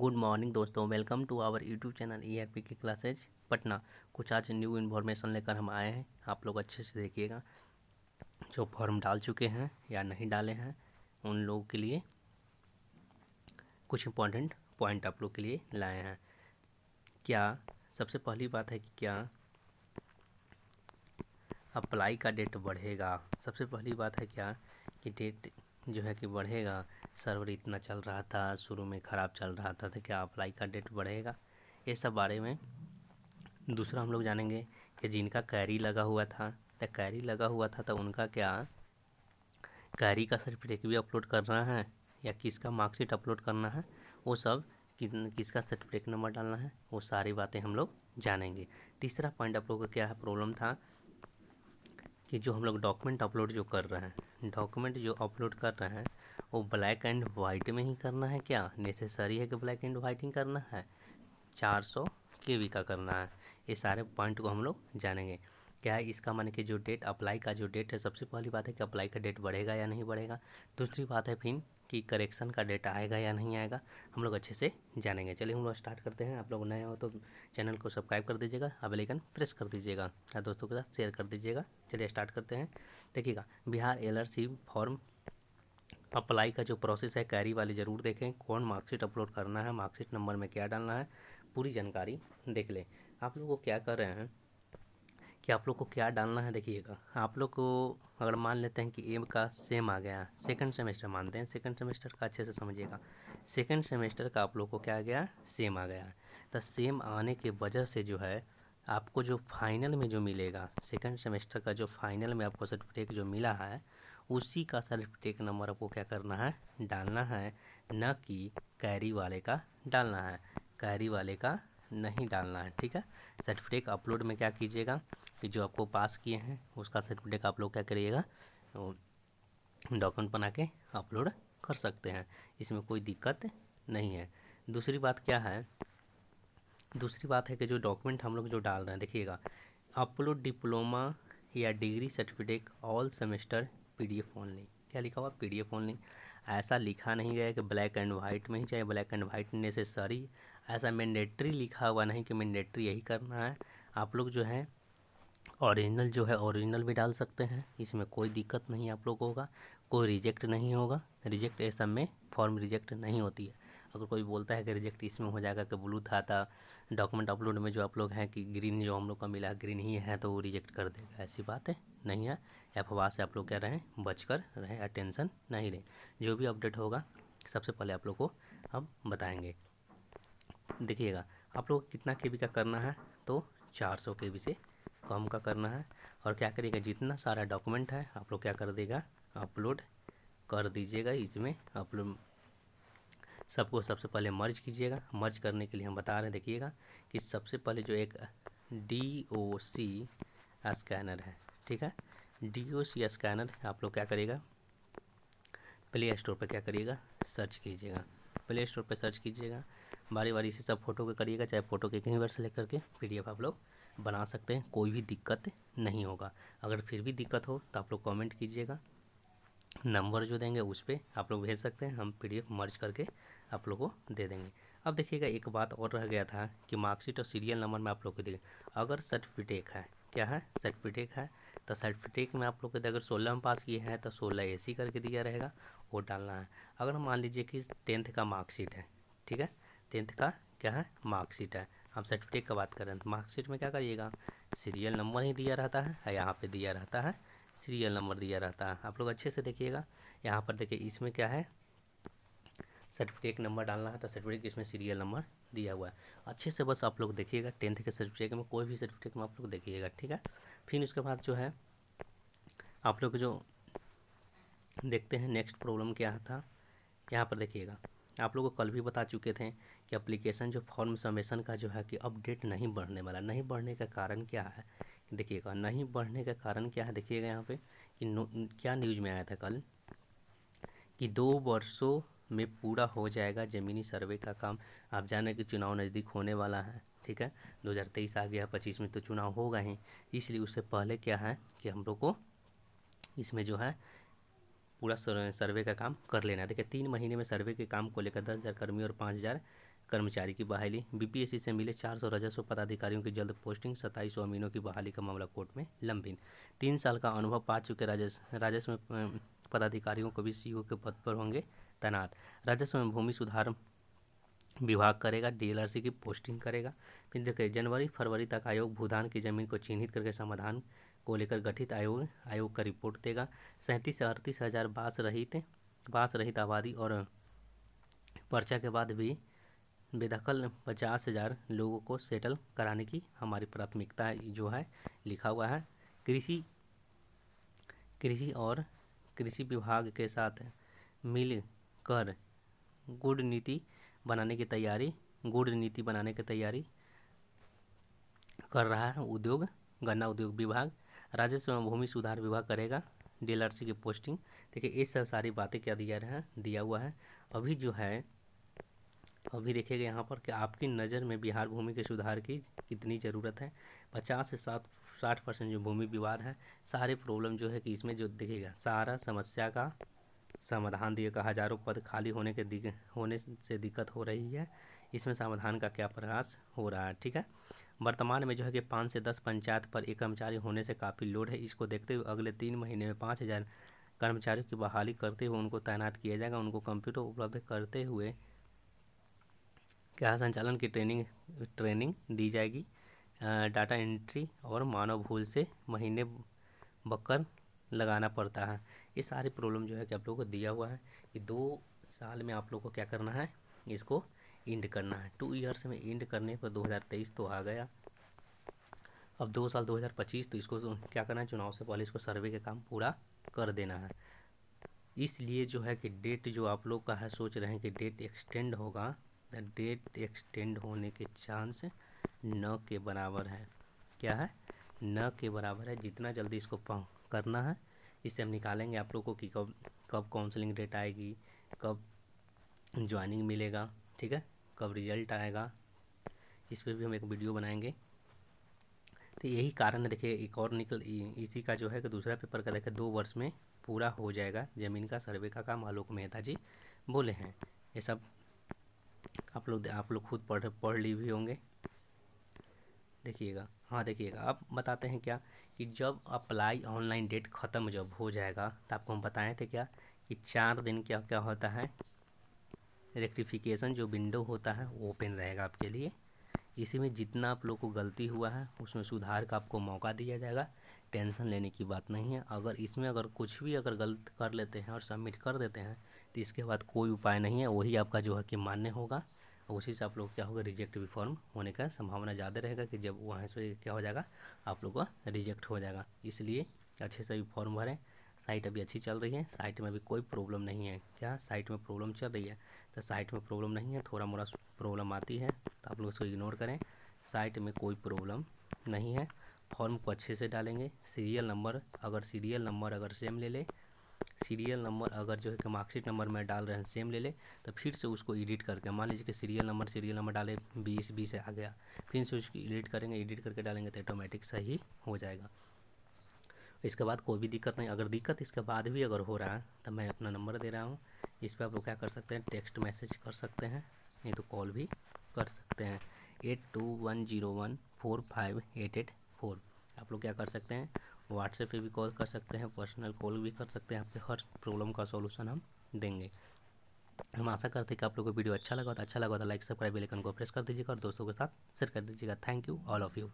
good morning दोस्तों welcome to our YouTube channel E R P की classes Patna कुछ आज न्यू इन्फॉर्मेशन लेकर हम आए हैं आप लोग अच्छे से देखिएगा जो फॉर्म डाल चुके हैं या नहीं डाले हैं उन लोगों के लिए कुछ इम्पोर्टेंट पॉइंट आप लोग के लिए लाए हैं क्या सबसे पहली बात है कि क्या अप्लाई का डेट बढ़ेगा सबसे पहली बात है क्या कि डेट जो है कि बढ़ेगा सर्वर इतना चल रहा था शुरू में ख़राब चल रहा था तो क्या अप्लाई का डेट बढ़ेगा ये सब बारे में दूसरा हम लोग जानेंगे कि जिनका कैरी लगा हुआ था तो कैरी लगा हुआ था तो उनका क्या कैरी का सर्टिफिकेट भी अपलोड करना है या किसका मार्कशीट अपलोड करना है वो सब कि, किसका सर्टिफिकेट नंबर डालना है वो सारी बातें हम लोग जानेंगे तीसरा पॉइंट आप लोगों का क्या है प्रॉब्लम था कि जो हम लोग डॉक्यूमेंट अपलोड जो कर रहे हैं डॉक्यूमेंट जो अपलोड कर रहे हैं वो ब्लैक एंड वाइट में ही करना है क्या नेसेसरी है कि ब्लैक एंड वाइट ही करना है चार सौ के वी का करना है ये सारे पॉइंट को हम लोग जानेंगे क्या है इसका माने कि जो डेट अप्लाई का जो डेट है सबसे पहली बात है कि अप्लाई का डेट बढ़ेगा या नहीं बढ़ेगा दूसरी बात है फिर कि करेक्शन का डेट आएगा या नहीं आएगा हम लोग अच्छे से जानेंगे चलिए हम लोग स्टार्ट करते हैं आप लोग नए हो तो चैनल को सब्सक्राइब कर दीजिएगा अवेलेकन प्रेस कर दीजिएगा या दोस्तों के साथ शेयर कर दीजिएगा चलिए स्टार्ट करते हैं देखिएगा बिहार एल फॉर्म अप्लाई का जो प्रोसेस है कैरी वाले ज़रूर देखें कौन मार्कशीट अपलोड करना है मार्कशीट नंबर में क्या डालना है पूरी जानकारी देख लें आप लोग को क्या कर रहे हैं कि आप लोग को क्या डालना है देखिएगा आप लोग को अगर मान लेते हैं कि एम का सेम आ गया सेकंड सेमेस्टर मानते हैं सेकंड सेमेस्टर का अच्छे से समझिएगा सेकंड सेमेस्टर का आप लोग को क्या आ गया सेम आ गया तो सेम आने के वजह से जो है आपको जो फाइनल में जो मिलेगा सेकंड सेमेस्टर का जो फाइनल में आपको सर्टिफिकेट जो मिला है उसी का सेल्फ टेक नंबर आपको क्या करना है डालना है न कि कैरी वाले का डालना है कैरी वाले का नहीं डालना है ठीक है सर्टिफिकेट अपलोड में क्या कीजिएगा कि जो आपको पास किए हैं उसका सर्टिफिकेट आप लोग क्या करिएगा डॉक्यूमेंट बना के अपलोड कर सकते हैं इसमें कोई दिक्कत नहीं है दूसरी बात क्या है दूसरी बात है कि जो डॉक्यूमेंट हम लोग जो डाल रहे हैं देखिएगा अपलोड डिप्लोमा या degree certificate all semester PDF only क्या लिखा हुआ पीडीएफ ओनली ऐसा लिखा नहीं गया कि ब्लैक एंड वाइट में ही चाहे ब्लैक एंड वाइट नेसेसरी ऐसा मैंडेट्री लिखा हुआ नहीं कि मैंडेट्री यही करना है आप लोग जो है ओरिजिनल जो है ओरिजिनल भी डाल सकते हैं इसमें कोई दिक्कत नहीं आप लोग होगा कोई रिजेक्ट नहीं होगा रिजेक्ट ऐसा में फॉर्म रिजेक्ट नहीं होती है अगर कोई बोलता है कि रिजेक्ट इसमें हो जाएगा कि ब्लू था था डॉक्यूमेंट अपलोड में जो आप लोग हैं कि ग्रीन जो हम लोग का मिला ग्रीन ही है तो वो रिजेक्ट कर देगा ऐसी बात है नहीं है अफवाह से आप लोग क्या रहें बच कर रहें अटेंशन नहीं लें जो भी अपडेट होगा सबसे पहले आप लोग को हम बताएँगे देखिएगा आप लोग कितना के का करना है तो चार सौ के से कम का करना है और क्या करिएगा जितना सारा डॉक्यूमेंट है आप लोग क्या कर देगा अपलोड कर दीजिएगा इसमें अपलोड सबको सबसे पहले मर्ज कीजिएगा मर्ज करने के लिए हम बता रहे हैं देखिएगा कि सबसे पहले जो एक डी ओ सी स्कैनर है ठीक है डी ओ सी स्कैनर आप लोग क्या करिएगा प्ले स्टोर पर क्या करिएगा सर्च कीजिएगा प्ले स्टोर पर सर्च कीजिएगा बारी बारी से सब फ़ोटो के करिएगा चाहे फ़ोटो के कहीं बार सेलेक्ट करके पी आप लोग बना सकते हैं कोई भी दिक्कत नहीं होगा अगर फिर भी दिक्कत हो तो आप लोग कमेंट कीजिएगा नंबर जो देंगे उस पर आप लोग भेज सकते हैं हम पी मर्ज करके आप लोग को दे देंगे अब देखिएगा एक बात और रह गया था कि मार्कशीट और सीरियल नंबर में आप लोग को देखें अगर सर्टिफिकेट है क्या है सर्टिफिकेट है तो सर्टिफिकेट में आप लोग को अगर सोलह में पास किए हैं तो सोलह ए करके दिया रहेगा वो डालना है अगर मान लीजिए कि टेंथ का मार्कशीट है ठीक है टेंथ का क्या है मार्कशीट है हम सर्टिफिकेट का बात करें तो मार्कशीट में क्या करिएगा सीरियल नंबर ही दिया रहता है यहाँ पर दिया रहता है सीरियल नंबर दिया रहता है आप लोग अच्छे से देखिएगा यहाँ पर देखिए इसमें क्या है सर्टिफिकेट नंबर डालना है तो सर्टिफिकेट इसमें सीरियल नंबर दिया हुआ है अच्छे से बस आप लोग देखिएगा टेंथ के सर्टिफिकेट में कोई भी सर्टिफिकेट में आप लोग देखिएगा ठीक है फिर उसके बाद जो है आप लोग जो देखते हैं नेक्स्ट प्रॉब्लम क्या था यहाँ पर देखिएगा आप लोगों को कल भी बता चुके थे कि अप्लीकेशन जो फॉर्म सबमिशन का जो है कि अपडेट नहीं बढ़ने वाला नहीं बढ़ने का कारण क्या है देखिएगा नहीं बढ़ने का कारण क्या है देखिएगा यहाँ पे कि क्या न्यूज़ में आया था कल कि दो वर्षों में पूरा हो जाएगा ज़मीनी सर्वे का काम आप जाने कि चुनाव नज़दीक होने वाला है ठीक है 2023 आ गया पच्चीस में तो चुनाव होगा ही इसलिए उससे पहले क्या है कि हम लोग को इसमें जो है पूरा सर्वे का काम कर लेना है देखिए तीन महीने में सर्वे के काम को लेकर दस हज़ार कर्मी और पाँच हज़ार कर्मचारी की बहाली बीपीएससी से मिले 400 राजस्व पदाधिकारियों की जल्द पोस्टिंग सत्ताईस अमीनों की बहाली का मामला कोर्ट में लंबित तीन साल का अनुभव पा चुके राजस्व पदाधिकारियों को भी सीईओ के पद पर होंगे तैनात राजस्व में भूमि सुधार विभाग करेगा डीएलआरसी की पोस्टिंग करेगा फिर देखिए जनवरी फरवरी तक आयोग भूदान की जमीन को चिन्हित करके समाधान को लेकर गठित आयोग आयोग का रिपोर्ट देगा सैंतीस अड़तीस हज़ार बास रहित बास रहित आबादी और पर्चा के बाद भी बेदखल पचास हज़ार लोगों को सेटल कराने की हमारी प्राथमिकता जो है लिखा हुआ है कृषि कृषि और कृषि विभाग के साथ मिल कर गुड नीति बनाने की तैयारी गुड नीति बनाने की तैयारी कर रहा है उद्योग गन्ना उद्योग विभाग राजस्व एवं भूमि सुधार विभाग करेगा डीलरसी की पोस्टिंग देखिए ये सब सारी बातें क्या दिया रहा दिया हुआ है अभी जो है अभी देखिएगा यहाँ पर कि आपकी नज़र में बिहार भूमि के सुधार की कितनी ज़रूरत है पचास से सात साठ परसेंट जो भूमि विवाद है सारे प्रॉब्लम जो है कि इसमें जो देखिएगा सारा समस्या का समाधान दिएगा हजारों पद खाली होने के दिक, होने से दिक्कत हो रही है इसमें समाधान का क्या प्रयास हो रहा है ठीक है वर्तमान में जो है कि पाँच से दस पंचायत पर एक कर्मचारी होने से काफ़ी लोड है इसको देखते हुए अगले तीन महीने में पाँच हज़ार कर्मचारियों की बहाली करते हुए उनको तैनात किया जाएगा उनको कंप्यूटर उपलब्ध करते हुए यहाँ संचालन की ट्रेनिंग ट्रेनिंग दी जाएगी डाटा एंट्री और मानव भूल से महीने बकर लगाना पड़ता है ये सारी प्रॉब्लम जो है कि आप लोगों को दिया हुआ है कि दो साल में आप लोग को क्या करना है इसको इंड करना है टू ईयर्स में इंड करने पर 2023 तो आ गया अब दो साल 2025 तो इसको तो क्या करना है चुनाव से पहले इसको सर्वे का काम पूरा कर देना है इसलिए जो है कि डेट जो आप लोग का है सोच रहे हैं कि डेट एक्सटेंड होगा द डेट एक्सटेंड होने के चांस न के बराबर है क्या है न के बराबर है जितना जल्दी इसको करना है इससे हम निकालेंगे आप लोगों को कि कब कब काउंसलिंग डेट आएगी कब ज्वाइनिंग मिलेगा ठीक है कब रिजल्ट आएगा इस पर भी हम एक वीडियो बनाएंगे तो यही कारण है देखिए एक और निकल इसी का जो है कि दूसरा पेपर का देखें दो वर्ष में पूरा हो जाएगा ज़मीन का सर्वे का काम आलोक मेहता जी बोले हैं ये सब आप लोग आप लोग खुद पढ़ पढ़ ली भी होंगे देखिएगा हाँ देखिएगा अब बताते हैं क्या कि जब अप्लाई ऑनलाइन डेट ख़त्म जब हो जाएगा तो आपको हम बताए थे क्या कि चार दिन क्या क्या होता है रेक्टिफिकेशन जो विंडो होता है ओपन रहेगा आपके लिए इसी में जितना आप लोग को गलती हुआ है उसमें सुधार का आपको मौका दिया जाएगा टेंशन लेने की बात नहीं है अगर इसमें अगर कुछ भी अगर गलत कर लेते हैं और सबमिट कर देते हैं तो इसके बाद कोई उपाय नहीं है वही आपका जो है कि मान्य होगा और उसी से आप लोग क्या होगा रिजेक्ट भी फॉर्म होने का संभावना ज़्यादा रहेगा कि जब वहाँ से क्या हो जाएगा आप लोग का रिजेक्ट हो जाएगा इसलिए अच्छे से अभी फॉर्म भरें साइट अभी अच्छी चल रही है साइट में अभी कोई प्रॉब्लम नहीं है क्या साइट में प्रॉब्लम चल रही है तो साइट में प्रॉब्लम नहीं है थोड़ा मोड़ा प्रॉब्लम आती है तो आप लोग उसको इग्नोर करें साइट में कोई प्रॉब्लम नहीं है फॉर्म को अच्छे से डालेंगे सीरियल नंबर अगर सीरियल नंबर अगर सेम ले ले सीरियल नंबर अगर जो है कि मार्कशीट नंबर में डाल रहे हैं सेम ले ले तो फिर से उसको एडिट करके मान लीजिए कि सीरियल नंबर सीरियल नंबर डाले बीस बीस आ गया फिर से उसको एडिट करेंगे एडिट करके डालेंगे तो ऑटोमेटिक सही हो जाएगा इसके बाद कोई भी दिक्कत नहीं अगर दिक्कत इसके बाद भी अगर हो रहा है तो मैं अपना नंबर दे रहा हूँ इस पर आप लोग क्या कर सकते हैं टेक्स्ट मैसेज कर सकते हैं नहीं तो कॉल भी कर सकते हैं eight two one zero one four five eight eight four आप लोग क्या कर सकते हैं व्हाट्सएप पे भी कॉल कर सकते हैं पर्सनल कॉल भी कर सकते हैं आपके हर प्रॉब्लम का सॉल्यूशन हम देंगे हम आशा करते हैं कि आप लोगों को वीडियो अच्छा लगा तो अच्छा लगा तो लाइक सब्सक्राइब बेल आइकन को प्रेस कर दीजिएगा और दोस्तों के साथ शेयर कर दीजिएगा thank you all of you